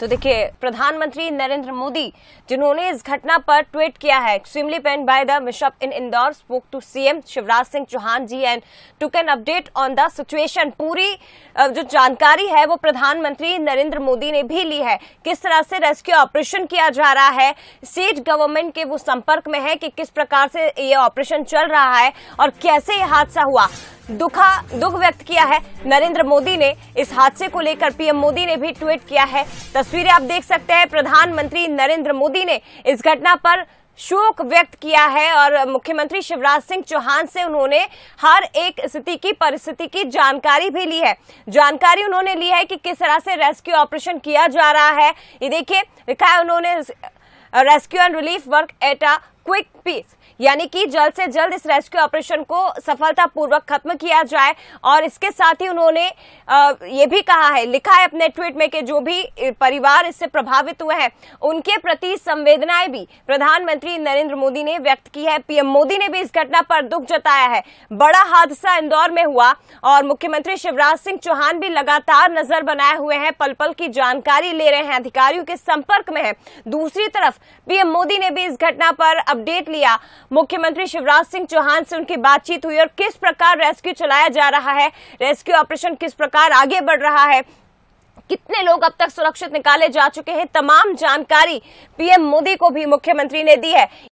तो देखिए प्रधानमंत्री नरेंद्र मोदी जिन्होंने इस घटना पर ट्वीट किया है extremely pain by the mishap in Indore spoke to CM Shivraj Singh Chouhan ji and took an update on the situation पूरी जो जानकारी है वो प्रधानमंत्री नरेंद्र मोदी ने भी ली है किस तरह से रेस्क्यू ऑपरेशन किया जा रहा है स्टेट गवर्नमेंट के वो संपर्क में है कि किस प्रकार से ये ऑपरेशन चल रहा है और कैसे ये हादसा हुआ दुखा दुख व्यक्त किया है नरेंद्र मोदी ने इस हादसे को लेकर पीएम मोदी ने भी ट्वीट किया है तस्वीरें आप देख सकते हैं प्रधानमंत्री नरेंद्र मोदी ने इस घटना पर शोक व्यक्त किया है और मुख्यमंत्री शिवराज सिंह चौहान से उन्होंने हर एक स्थिति की परिस्थिति की जानकारी भी ली है जानकारी उन्होंने ली है कि किस तरह से रेस्क्यू ऑपरेशन किया जा रहा है ये देखिए लिखा है उन्होंने rescue and relief work at a quick pace यानी कि जल्द से जल्द इस रेस्क्यू ऑपरेशन को सफलतापूर्वक खत्म किया जाए और इसके साथ ही उन्होंने ये भी कहा है लिखा है अपने ट्वीट में कि जो भी परिवार इससे प्रभावित हुए हैं उनके प्रति संवेदनाएं भी प्रधानमंत्री नरेंद्र मोदी ने व्यक्त की है पीएम मोदी ने भी इस घटना पर दुख जताया है बड़ा हादसा इंदौर में हुआ और मुख्यमंत्री शिवराज सिंह चौहान भी लगातार नजर बनाए हुए हैं पल पल की जानकारी ले रहे हैं अधिकारियों के संपर्क में है दूसरी तरफ पीएम मोदी ने भी इस घटना पर अपडेट लिया मुख्यमंत्री शिवराज सिंह चौहान से उनकी बातचीत हुई और किस प्रकार रेस्क्यू चलाया जा रहा है रेस्क्यू ऑपरेशन किस प्रकार आगे बढ़ रहा है कितने लोग अब तक सुरक्षित निकाले जा चुके हैं तमाम जानकारी पीएम मोदी को भी मुख्यमंत्री ने दी है